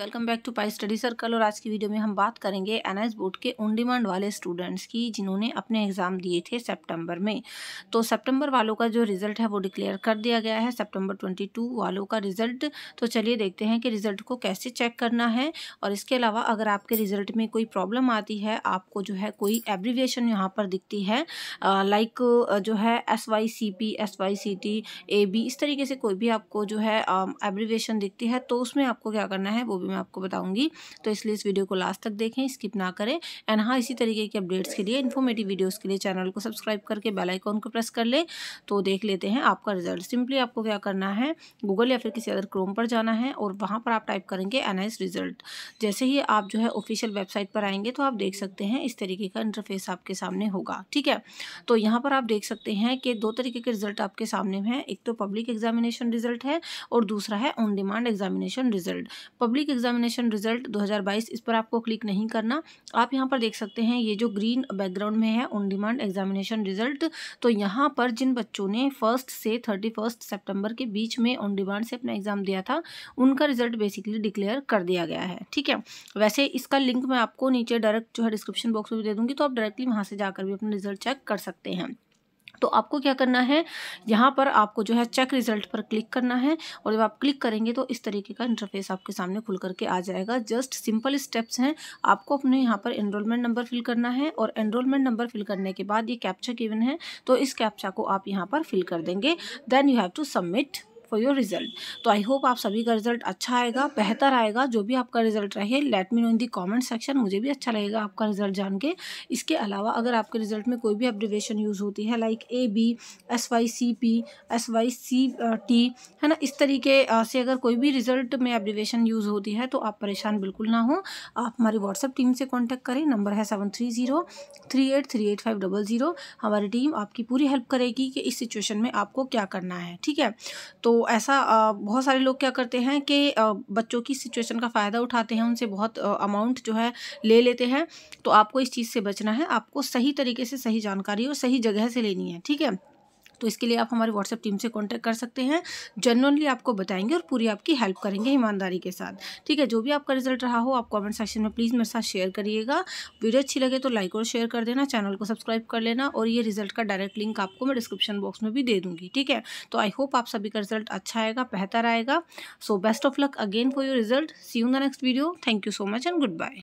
welcome back to Pi study circle और आज की वीडियो में हम बात करेंगे एस बोर्ड के ऑन डिमांड वाले स्टूडेंट्स की जिन्होंने अपने एग्ज़ाम दिए थे सितंबर में तो सितंबर वालों का जो रिज़ल्ट है वो डिक्लेयर कर दिया गया है सितंबर 22 वालों का रिज़ल्ट तो चलिए देखते हैं कि रिज़ल्ट को कैसे चेक करना है और इसके अलावा अगर आपके रिज़ल्ट में कोई प्रॉब्लम आती है आपको जो है कोई एब्रीविएशन यहाँ पर दिखती है लाइक जो है S Y C P S Y C T A B इस तरीके से कोई भी आपको जो है एब्रीविएशन दिखती है तो उसमें आपको क्या करना है वो भी मैं आपको बताऊंगी तो इसलिए इस वीडियो को लास्ट तक देखें स्किप ना करें एंड हाँ इसी तरीके की अपडेट्स के लिए इन्फॉर्मेटिव वीडियोस के लिए चैनल को सब्सक्राइब करके बेलाइकॉन को प्रेस कर लें तो देख लेते हैं आपका रिजल्ट सिंपली आपको क्या करना है गूगल या फिर किसी अदर क्रोम पर जाना है और वहाँ पर आप टाइप करेंगे एन रिजल्ट जैसे ही आप जो है ऑफिशियल वेबसाइट पर आएंगे तो आप देख सकते हैं इस तरीके का इंटरफेस आपके सामने होगा ठीक है तो यहाँ पर आप देख सकते हैं कि दो तरीके के रिजल्ट आपके सामने हैं एक तो पब्लिक एग्जामिनेशन रिजल्ट है और दूसरा है on demand examination result public examination result 2022 इस पर आपको क्लिक नहीं करना आप यहाँ पर देख सकते हैं ये जो ग्रीन बैकग्राउंड में है ऑन डिमांड एग्जामिनेशन रिजल्ट तो यहाँ पर जिन बच्चों ने फर्स्ट से थर्टी फर्स्ट सेप्टेम्बर के बीच में ऑन डिमांड से अपना एग्ज़ाम दिया था उनका रिजल्ट बेसिकली डिक्लेयर कर दिया गया है ठीक है वैसे इसका लिंक मैं आपको नीचे डायरेक्ट जो है डिस्क्रिप्शन बॉक्स में दे दूंगी तो आप डायरेक्टली वहाँ से जाकर भी अपना रिजल्ट चेक कर सकते हैं तो आपको क्या करना है यहाँ पर आपको जो है चेक रिजल्ट पर क्लिक करना है और जब आप क्लिक करेंगे तो इस तरीके का इंटरफेस आपके सामने खुल करके आ जाएगा जस्ट सिंपल स्टेप्स हैं आपको अपने यहाँ पर एनरोलमेंट नंबर फिल करना है और एनरोलमेंट नंबर फिल करने के बाद ये कैप्चा गिवन है तो इस कैप्चा को आप यहाँ पर फिल कर देंगे then you have to submit for your result तो आई होप आप सभी का रिजल्ट अच्छा आएगा बेहतर आएगा जो भी आपका रिजल्ट रहे let me know in the comment section मुझे भी अच्छा लगेगा आपका रिजल्ट जान के इसके अलावा अगर आपके रिजल्ट में कोई भी अपडिवेशन यूज़ होती है like A B S Y C P S Y C T है ना इस तरीके से अगर कोई भी रिजल्ट में अपडिवेशन यूज़ होती है तो आप परेशान बिल्कुल ना हो आप हमारी व्हाट्सअप टीम से कॉन्टैक्ट करें नंबर है seven three zero three eight three eight five double zero हमारी टीम आपकी पूरी हेल्प करेगी कि इस सिचुएशन में आपको क्या करना है ठीक है तो तो ऐसा बहुत सारे लोग क्या करते हैं कि बच्चों की सिचुएशन का फ़ायदा उठाते हैं उनसे बहुत अमाउंट जो है ले लेते हैं तो आपको इस चीज़ से बचना है आपको सही तरीके से सही जानकारी और सही जगह से लेनी है ठीक है तो इसके लिए आप हमारे व्हाट्सएप टीम से कॉन्टैक्ट कर सकते हैं जनरली आपको बताएंगे और पूरी आपकी हेल्प करेंगे ईमानदारी के साथ ठीक है जो भी आपका रिजल्ट रहा हो आप कॉमेंट सेक्शन में प्लीज़ मेरे साथ शेयर करिएगा वीडियो अच्छी लगे तो लाइक और शेयर कर देना चैनल को सब्सक्राइब कर लेना और ये रिजल्ट का डायरेक्ट लिंक आपको मैं डिस्क्रिप्शन बॉक्स में भी दे दूँगी ठीक है तो आई होप आप सभी का रिजल्ट अच्छा आएगा बेहतर आएगा so best of luck again for your result see you the next video thank you so much and good bye